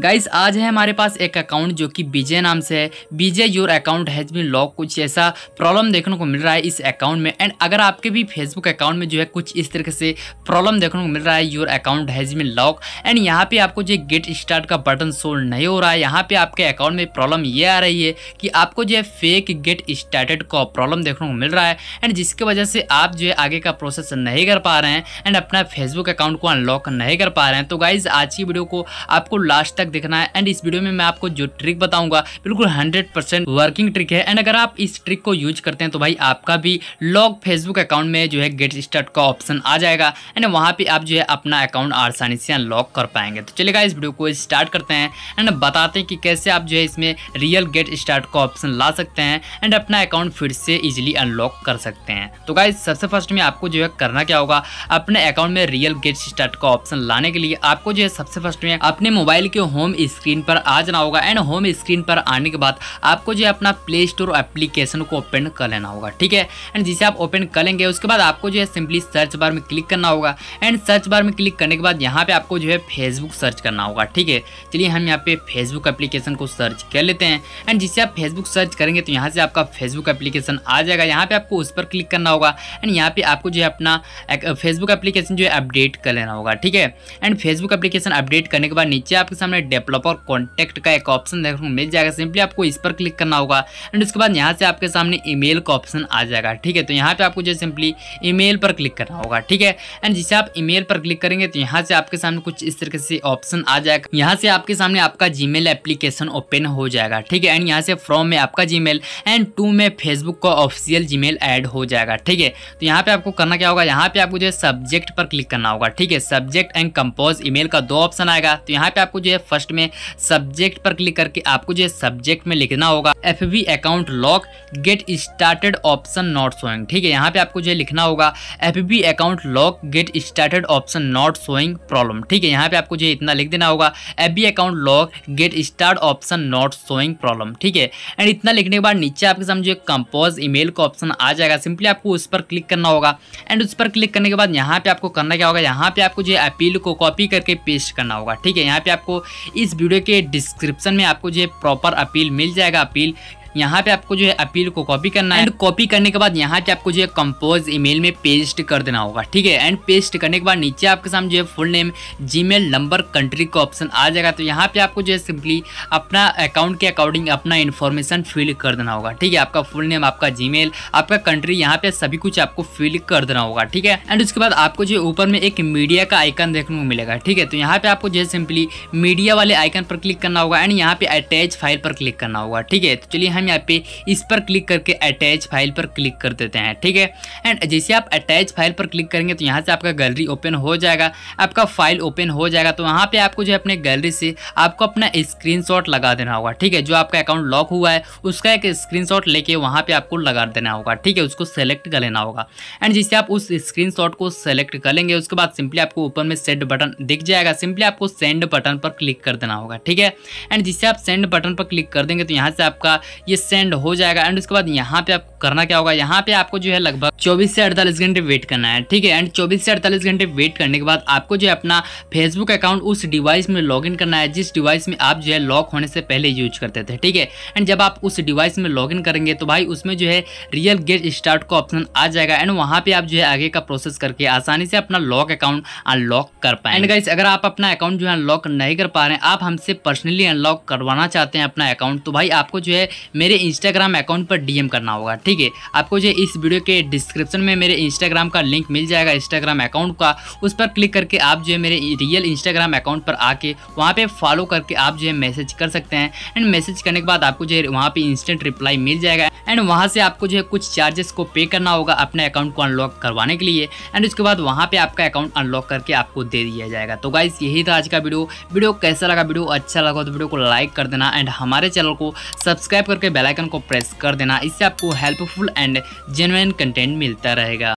guys आज है हमारे पास एक अकाउंट जो कि विजय नाम से है Vijay your account has been lock कुछ ऐसा प्रॉब्लम देखने को मिल रहा है इस अकाउंट में एंड अगर आपके भी फेसबुक अकाउंट में जो है कुछ इस तरीके से प्रॉब्लम देखने को मिल रहा है your account has been lock and यहाँ पे आपको जो गेट स्टार्ट का बटन सोल्व नहीं हो रहा है यहाँ पे आपके अकाउंट में प्रॉब्लम ये आ रही है कि आपको जो है फेक गेट स्टार्टेड का प्रॉब्लम देखने को मिल रहा है एंड जिसकी वजह से आप जो है आगे का प्रोसेस नहीं कर पा रहे हैं एंड अपना फेसबुक अकाउंट को अनलॉक नहीं कर पा रहे हैं तो गाइज आज की वीडियो को आपको लास्ट तक देखना है एंड इस वीडियो में मैं आपको जो ट्रिक बताऊंगा बिल्कुल हंड्रेड वर्किंग ट्रिक है एंड अगर आप इस ट्रिक को यूज करते हैं तो भाई आपका भी लॉग फेसबुक अकाउंट में जो है गेट स्टार्ट का ऑप्शन आ जाएगा एंड वहाँ पर आप जो है अपना अकाउंट आसानी से अनलॉक कर पाएंगे तो चलेगा इस वीडियो को स्टार्ट करते हैं एंड बताते हैं कि कैसे आप जो है इसमें रियल गेट स्टार्ट का ऑप्शन ला सकते हैं एंड अपना अकाउंट फिर से इजिली अनलॉक कर सकते हैं तो गाइज सबसे फर्स्ट में आपको जो है करना क्या होगा अपने अकाउंट में रियल गेट स्टार्ट का ऑप्शन लाने के लिए आपको जो है सबसे फर्स्ट में अपने मोबाइल के होम स्क्रीन पर आ जाना होगा एंड होम स्क्रीन पर आने के बाद आपको जो है अपना प्ले स्टोर एप्लीकेशन को ओपन कर लेना होगा ठीक है एंड जिसे आप ओपन कर लेंगे उसके बाद आपको जो है सिंपली सर्च बार में क्लिक करना होगा एंड सर्च बार में क्लिक करने के बाद यहाँ पर आपको जो है फेसबुक सर्च करना होगा ठीक है चलिए हम यहाँ पे फेसबुक एप्लीकेशन को सर्च कर लेते हैं एंड जिसे आप फेसबुक सर्च करेंगे तो यहाँ से आपका फेसबुक एप्लीकेशन आ जाएगा यहाँ पे आपको उस पर क्लिक करना होगा एंड यहाँ पे आपको जो है अपना फेसबुक एप्लीकेशन जो है अपडेट कर लेना होगा ठीक है एंड फेसबुक एप्लीकेशन अपडेट करने के बाद नीचे आपके सामने में डेवलपर कॉन्टैक्ट का एक ऑप्शन देखने को मिल जाएगा सिंपली आपको इस पर क्लिक करना होगा एंड उसके बाद यहाँ से आपके सामने ईमेल का ऑप्शन आ जाएगा ठीक है तो यहाँ पर आपको जो सिंपली ईमेल पर क्लिक करना होगा ठीक है एंड जिसे आप ईमेल पर क्लिक करेंगे तो यहाँ से आपके सामने कुछ इस तरीके से ऑप्शन आ जाएगा यहाँ से आपके सामने आपका जी मेल एप्लीकेशन ओपन हो जाएगा ठीक है एंड यहाँ से फ्रॉम में आपका जीमेल एंड टू में फेसबुक का ऑफिशियल जीमेल ऐड हो जाएगा ठीक है तो यहाँ पे आपको करना क्या होगा यहाँ पे आपको जो है सब्जेक्ट पर क्लिक करना होगा ठीक है सब्जेक्ट एंड कंपोज ईमेल का दो ऑप्शन आएगा तो यहाँ पे आपको जो है फर्स्ट में सब्जेक्ट पर क्लिक करके आपको जो है सब्जेक्ट में लिखना होगा F account lock get started option not showing ठीक है यहाँ पे आपको जो है लिखना होगा F account lock get started option not showing problem ठीक है यहाँ पे आपको जो है इतना लिख देना होगा F account lock get start option not showing problem ठीक है एंड इतना लिखने के बाद नीचे आपके सामने जो कंपोज ईमेल का ऑप्शन आ जाएगा सिंपली आपको उस पर क्लिक करना होगा एंड उस पर क्लिक करने के बाद यहाँ पे आपको करना क्या होगा यहाँ पे आपको जो है अपील को कॉपी करके पेस्ट करना होगा ठीक है यहाँ पे आपको इस वीडियो के डिस्क्रिप्शन में आपको जो है प्रॉपर अपील मिल जाएगा अपील यहाँ पे आपको जो है अपील को कॉपी करना है एंड कॉपी करने के बाद यहाँ पे आपको जो है कंपोज ईमेल में पेस्ट कर देना होगा ठीक है एंड पेस्ट करने के बाद नीचे आपके सामने जो है full name Gmail number country का ऑप्शन आ जाएगा तो यहाँ पे आपको जो है सिंपली अपना अकाउंट के अकॉर्डिंग अपना इन्फॉर्मेशन फिल कर देना होगा ठीक है आपका फुल नेम आपका जी आपका कंट्री यहाँ पे सभी कुछ आपको फिल कर देना होगा ठीक है एंड उसके बाद आपको जो ऊपर में एक मीडिया का आइकन देखने को मिलेगा ठीक है तो यहाँ पे आपको जो है सिंपली मीडिया वाले आइकन पर क्लिक करना होगा एंड यहाँ पे अटैच फाइल पर क्लिक करना होगा ठीक है तो चलिए हाँ हम यहाँ पे इस पर क्लिक करके अटैच फाइल पर क्लिक कर देते हैं ठीक है एंड जैसे आप अटैच फाइल पर क्लिक करेंगे तो यहाँ से आपका गैलरी ओपन हो जाएगा आपका फाइल ओपन हो जाएगा तो वहाँ पर आपको जो है अपने गैलरी से आपको अपना स्क्रीन लगा देना होगा ठीक है जो आपका अकाउंट लॉक हुआ है उसका एक स्क्रीन लेके वहाँ पर आपको लगा देना होगा ठीक है उसको सेलेक्ट कर लेना होगा एंड जिससे आप उस स्क्रीन को सेलेक्ट कर लेंगे उसके बाद सिंपली आपको ऊपर में सेंड बटन दिख जाएगा सिंपली आपको सेंड बटन पर क्लिक कर देना होगा ठीक है एंड जिससे आप सेंड बटन पर क्लिक कर देंगे तो यहाँ से आपका ये ये सेंड हो जाएगा एंड उसके बाद यहाँ पे आपको करना क्या होगा यहाँ पे आपको जो है लगभग चौबीस से अड़तालीस घंटे वेट करना है ठीक है एंड चौबीस से अड़तालीस घंटे वेट करने के बाद आपको जो है अपना फेसबुक अकाउंट उस डिवाइस में लॉग करना है जिस डिवाइस में आप जो है लॉक होने से पहले यूज करते थे ठीक है एंड जब आप उस डिवाइस में लॉग करेंगे तो भाई उसमें जो है रियल गेट स्टार्ट का ऑप्शन आ जाएगा एंड वहाँ पर आप जो है आगे का प्रोसेस करके आसानी से अपना लॉक अकाउंट अनलॉक कर पाए एंड गाइस अगर आप अपना अकाउंट जो है अनलॉक नहीं कर पा रहे हैं आप हमसे पर्सनली अनलॉक करवाना चाहते हैं अपना अकाउंट तो भाई आपको जो है मेरे इंस्टाग्राम अकाउंट पर डीएम करना होगा ठीक है आपको जो इस वीडियो के डिस्क्रिप्शन में मेरे इंस्टाग्राम का लिंक मिल जाएगा इंस्टाग्राम अकाउंट का उस पर क्लिक करके आप जो है मेरे रियल इंस्टाग्राम अकाउंट पर आके वहाँ पर फॉलो करके आप जो है मैसेज कर सकते हैं एंड मैसेज करने के बाद आपको जो है वहाँ पर इंस्टेंट रिप्लाई मिल जाएगा एंड वहाँ से आपको जो है कुछ चार्जेस को पे करना होगा अपने अकाउंट को अनलॉक करवाने के लिए एंड उसके बाद वहाँ पर आपका अकाउंट अनलॉक करके आपको दे दिया जाएगा तो गाइस यही था आज का वीडियो वीडियो कैसा लगा वीडियो अच्छा लगा तो वीडियो को लाइक कर देना एंड हमारे चैनल को सब्सक्राइब करके बेलाइकन को प्रेस कर देना इससे आपको हेल्पफुल एंड जेनुअन कंटेंट मिलता रहेगा